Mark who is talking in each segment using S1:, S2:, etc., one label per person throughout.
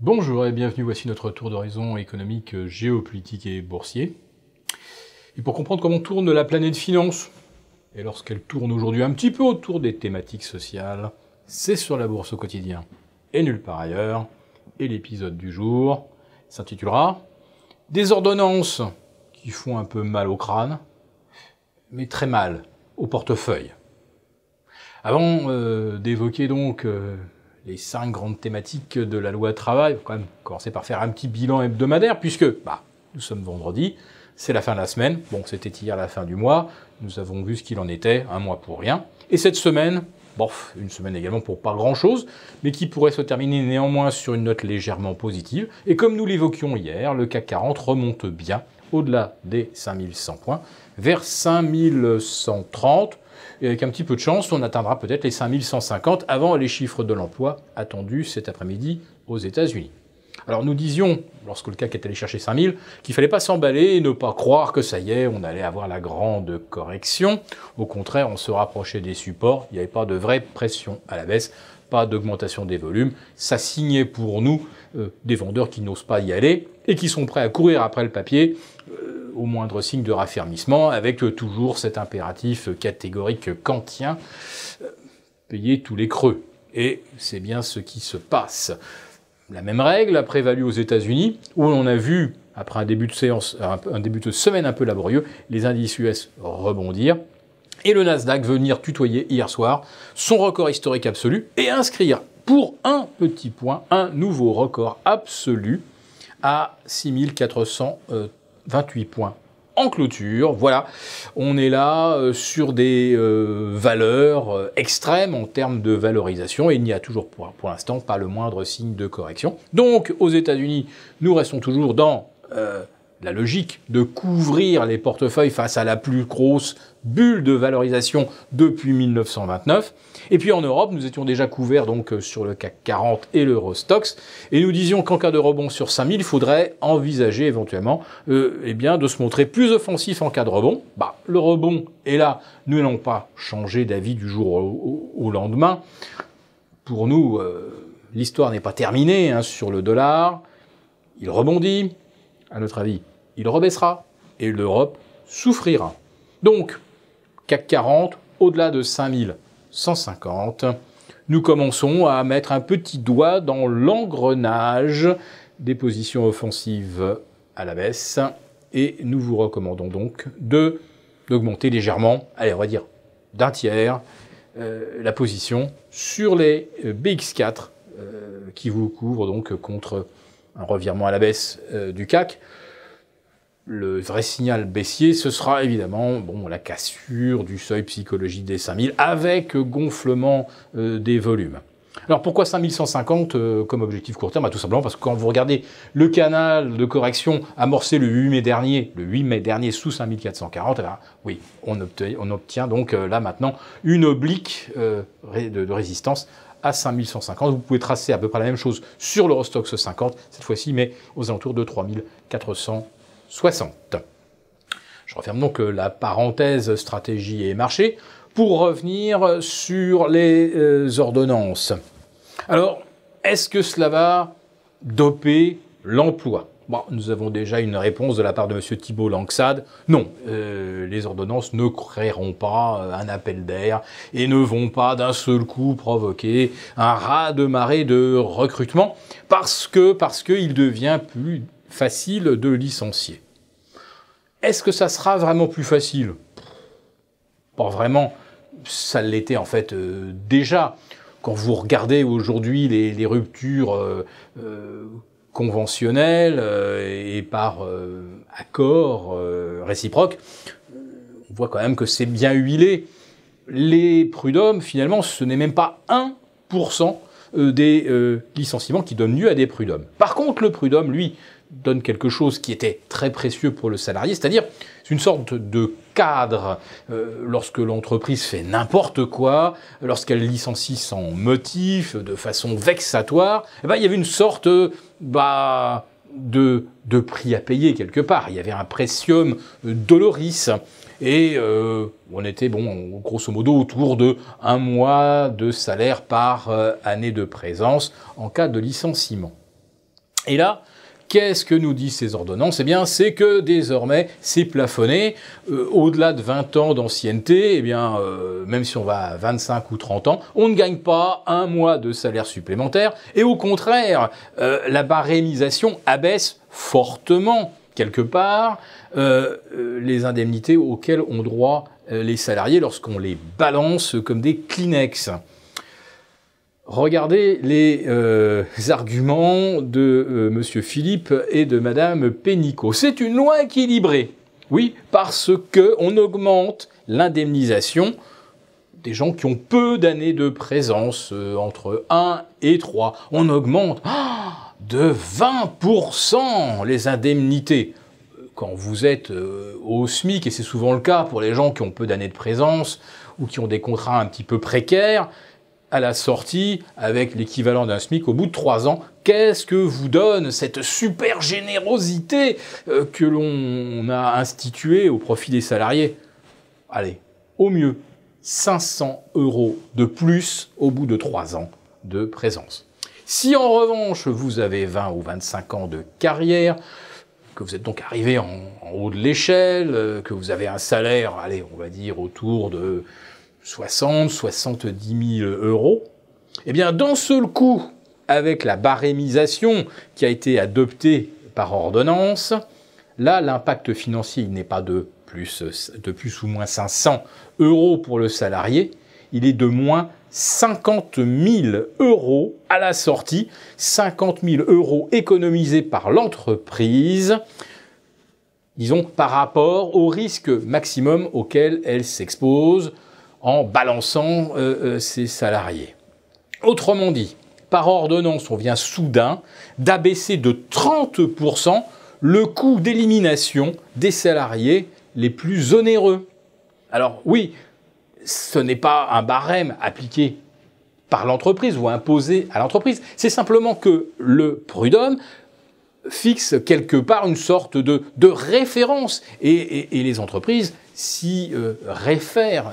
S1: Bonjour et bienvenue, voici notre tour d'horizon économique, géopolitique et boursier. Et pour comprendre comment tourne la planète finance, et lorsqu'elle tourne aujourd'hui un petit peu autour des thématiques sociales, c'est sur la bourse au quotidien et nulle part ailleurs. Et l'épisode du jour s'intitulera Des ordonnances qui font un peu mal au crâne, mais très mal au portefeuille. Avant euh, d'évoquer donc euh, les cinq grandes thématiques de la loi travail. on va quand même commencer par faire un petit bilan hebdomadaire, puisque bah, nous sommes vendredi, c'est la fin de la semaine. Bon, c'était hier la fin du mois. Nous avons vu ce qu'il en était, un mois pour rien. Et cette semaine, bof, une semaine également pour pas grand-chose, mais qui pourrait se terminer néanmoins sur une note légèrement positive. Et comme nous l'évoquions hier, le CAC 40 remonte bien au-delà des 5100 points, vers 5130, et avec un petit peu de chance, on atteindra peut-être les 5150 avant les chiffres de l'emploi attendus cet après-midi aux États-Unis. Alors nous disions, lorsque le CAC est allé chercher 5000, qu'il fallait pas s'emballer et ne pas croire que ça y est, on allait avoir la grande correction. Au contraire, on se rapprochait des supports, il n'y avait pas de vraie pression à la baisse, pas d'augmentation des volumes. Ça signait pour nous euh, des vendeurs qui n'osent pas y aller et qui sont prêts à courir après le papier. Euh, au moindre signe de raffermissement, avec euh, toujours cet impératif catégorique kantien, euh, payer tous les creux. Et c'est bien ce qui se passe. La même règle a prévalu aux États-Unis, où on a vu, après un début de séance, un début de semaine un peu laborieux, les indices US rebondir et le Nasdaq venir tutoyer hier soir son record historique absolu et inscrire pour un petit point un nouveau record absolu à 6430. 28 points en clôture. Voilà, on est là euh, sur des euh, valeurs euh, extrêmes en termes de valorisation et il n'y a toujours pour, l'instant pas le moindre signe de correction. Donc aux États-Unis, nous restons toujours dans la logique de couvrir les portefeuilles face à la plus grosse bulle de valorisation depuis 1929. Et puis en Europe, nous étions déjà couverts donc euh, sur le CAC 40 et l'Eurostox, et nous disions qu'en cas de rebond sur 5000, il faudrait envisager éventuellement euh, eh bien, de se montrer plus offensif en cas de rebond. Bah, le rebond est là, nous n'allons pas changé d'avis du jour au, lendemain. Pour nous, euh, l'histoire n'est pas terminée hein, sur le dollar, il rebondit, à notre avis, il rebaissera et l'Europe souffrira. Donc, CAC 40, au-delà de 5150, nous commençons à mettre un petit doigt dans l'engrenage des positions offensives à la baisse et nous vous recommandons donc de d'augmenter légèrement, allez, on va dire d'un tiers, euh, la position sur les euh, BX4 euh, qui vous couvrent donc contre un revirement à la baisse euh, du CAC, le vrai signal baissier, ce sera évidemment bon, la cassure du seuil psychologique des 5000 avec gonflement euh, des volumes. Alors pourquoi 5150 euh, comme objectif court terme bah, Tout simplement parce que quand vous regardez le canal de correction amorcé le 8 mai dernier, le 8 mai dernier sous 5440, eh ben, oui, on obtient, on obtient donc là maintenant une oblique de, résistance à 5150. Vous pouvez tracer à peu près la même chose sur l'Eurostox 50, cette fois-ci, mais aux alentours de 3460. Je referme donc euh, la parenthèse stratégie et marché pour revenir sur les euh, ordonnances. Alors, est-ce que cela va doper l'emploi Bon, nous avons déjà une réponse de la part de M. Thibault Langsade. Non, euh, les ordonnances ne créeront pas euh, un appel d'air et ne vont pas d'un seul coup provoquer un ras de marée de recrutement parce que parce qu'il devient plus facile de licencier. Est-ce que ça sera vraiment plus facile Pas vraiment. Ça l'était en fait euh, déjà. Quand vous regardez aujourd'hui les, ruptures conventionnel euh, et par euh, accord euh, réciproque, on voit quand même que c'est bien huilé. Les prud'hommes, finalement, ce n'est même pas 1% des licenciements qui donnent lieu à des prud'hommes. Par contre, le prud'homme, lui, donne quelque chose qui était très précieux pour le salarié, c'est-à-dire une sorte de cadre. Euh, lorsque l'entreprise fait n'importe quoi, lorsqu'elle licencie sans motif, de façon vexatoire, eh ben, il y avait une sorte euh, bah, de, prix à payer quelque part. Il y avait un précium euh, doloris. Et on était, bon, grosso modo, autour de un mois de salaire par année de présence en cas de licenciement. Et là, Qu'est-ce que nous disent ces ordonnances Eh bien, c'est que désormais, c'est plafonné. Euh, au-delà de 20 ans d'ancienneté, eh bien, euh, même si on va à 25 ou 30 ans, on ne gagne pas un mois de salaire supplémentaire. Et au contraire, euh, la barémisation abaisse fortement, quelque part, les indemnités auxquelles ont droit les salariés lorsqu'on les balance comme des Kleenex. Regardez les euh, arguments de M. Euh, Monsieur Philippe et de Madame Pénicaud. C'est une loi équilibrée, oui, parce que on augmente l'indemnisation des gens qui ont peu d'années de présence, euh, entre 1 et 3. On augmente ah, de 20% les indemnités. Quand vous êtes au SMIC, et c'est souvent le cas pour les gens qui ont peu d'années de présence ou qui ont des contrats un petit peu précaires, à la sortie avec l'équivalent d'un SMIC au bout de trois ans. Qu'est-ce que vous donne cette super générosité euh, que l'on a instituée au profit des salariés Allez, au mieux, 500 euros de plus au bout de trois ans de présence. Si en revanche vous avez 20 ou 25 ans de carrière, que vous êtes donc arrivé en haut de l'échelle, euh, que vous avez un salaire, allez, on va dire autour de 60, 70 000 euros, eh bien d'un seul coup, avec la barémisation qui a été adoptée par ordonnance, là l'impact financier n'est pas de plus, de plus ou moins 500 euros pour le salarié, il est de moins 50 000 euros à la sortie, 50 000 euros économisés par l'entreprise, disons par rapport au risque maximum auquel elle s'expose, en balançant euh, euh, ses salariés. Autrement dit, par ordonnance, on vient soudain d'abaisser de 30% le coût d'élimination des salariés les plus onéreux. Alors oui, ce n'est pas un barème appliqué par l'entreprise ou imposé à l'entreprise, c'est simplement que le prud'homme fixe quelque part une sorte de, référence et les entreprises s'y euh,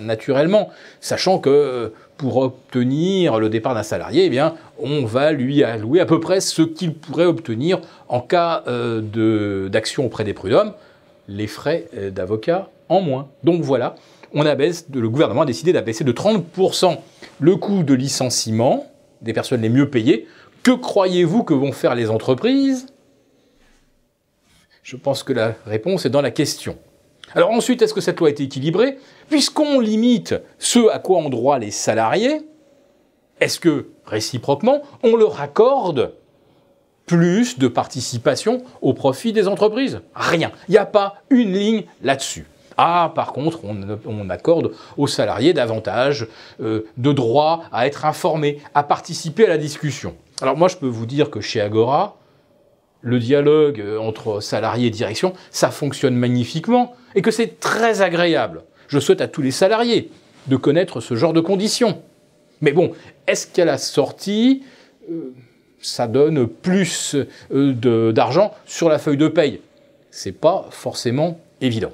S1: naturellement, sachant que euh, pour obtenir le départ d'un salarié, eh bien, on va lui allouer à peu près ce qu'il pourrait obtenir en cas euh, d'action auprès des prud'hommes, les frais d'avocat en moins. Donc voilà, on abaisse, le gouvernement a décidé d'abaisser de 30% le coût de licenciement des personnes les mieux payées. Que croyez-vous que vont faire les entreprises Je pense que la réponse est dans la question. Alors ensuite, est-ce que cette loi est équilibrée Puisqu'on limite ce à quoi ont droit les salariés, est-ce que réciproquement, on leur accorde plus de participation au profit des entreprises Rien. Il n'y a pas une ligne là-dessus. Ah, par contre, on, accorde aux salariés davantage euh, de droits à être informés, à participer à la discussion. Alors moi, je peux vous dire que chez Agora, le dialogue euh, entre salariés et direction, ça fonctionne magnifiquement et que c'est très agréable. Je souhaite à tous les salariés de connaître ce genre de conditions. Mais bon, est-ce qu'à la sortie, euh, ça donne plus euh, d'argent sur la feuille de paye C'est pas forcément évident.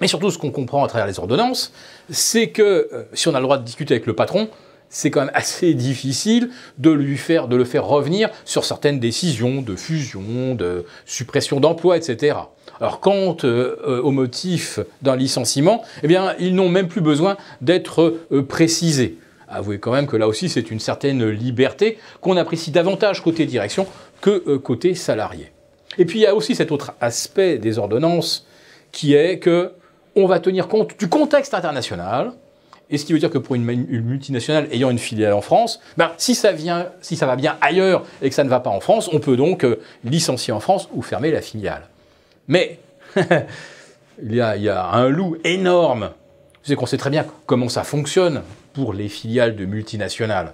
S1: Mais surtout, ce qu'on comprend à travers les ordonnances, c'est que si on a le droit de discuter avec le patron, c'est quand même assez difficile de, lui faire, de le faire revenir sur certaines décisions de fusion, de suppression d'emplois, etc. Alors quant euh, euh, au motif d'un licenciement, eh bien, ils n'ont même plus besoin d'être euh, précisés. Avouez quand même que là aussi, c'est une certaine liberté qu'on apprécie davantage côté direction que côté salarié. Et puis il y a aussi cet autre aspect des ordonnances qui est que on va tenir compte du contexte international, et ce qui veut dire que pour une, multinationale ayant une filiale en France, ben, si, ça vient, si ça va bien ailleurs et que ça ne va pas en France, on peut donc euh, licencier en France ou fermer la filiale. Mais il, y a, un loup énorme. C'est qu'on sait très bien comment ça fonctionne pour les filiales de multinationales.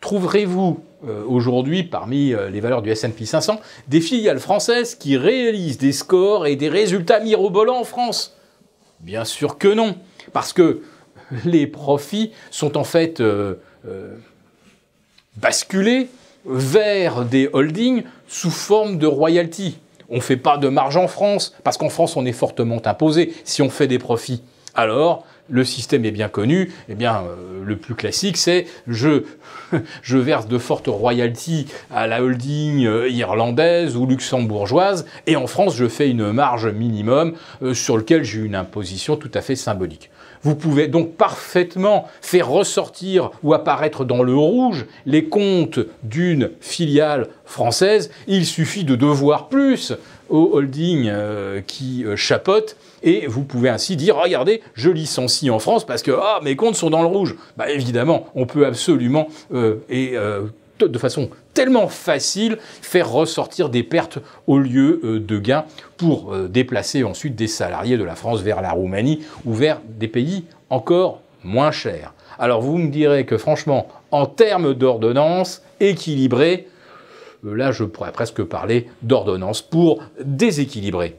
S1: Trouverez-vous euh, aujourd'hui, parmi euh, les valeurs du S&P 500, des filiales françaises qui réalisent des scores et des résultats mirobolants en France Bien sûr que non, parce que les profits sont en fait euh, euh, basculés vers des holdings sous forme de royalties. On ne fait pas de marge en France, parce qu'en France, on est fortement imposé si on fait des profits. Alors, le système est bien connu, eh bien, euh, le plus classique, c'est je, je, verse de fortes royalties à la holding irlandaise ou luxembourgeoise, et en France, je fais une marge minimum sur laquelle j'ai une imposition tout à fait symbolique. Vous pouvez donc parfaitement faire ressortir ou apparaître dans le rouge les comptes d'une filiale française. Il suffit de devoir plus au holding euh, qui euh, chapote et vous pouvez ainsi dire regardez, je licencie en France parce que ah, mes comptes sont dans le rouge. Bah, évidemment, on peut absolument euh, et de façon tellement facile faire ressortir des pertes au lieu euh, de gains pour euh, déplacer ensuite des salariés de la France vers la Roumanie ou vers des pays encore moins chers. Alors vous me direz que franchement, en termes d'ordonnance équilibrée, euh, là je pourrais presque parler d'ordonnance pour déséquilibrer.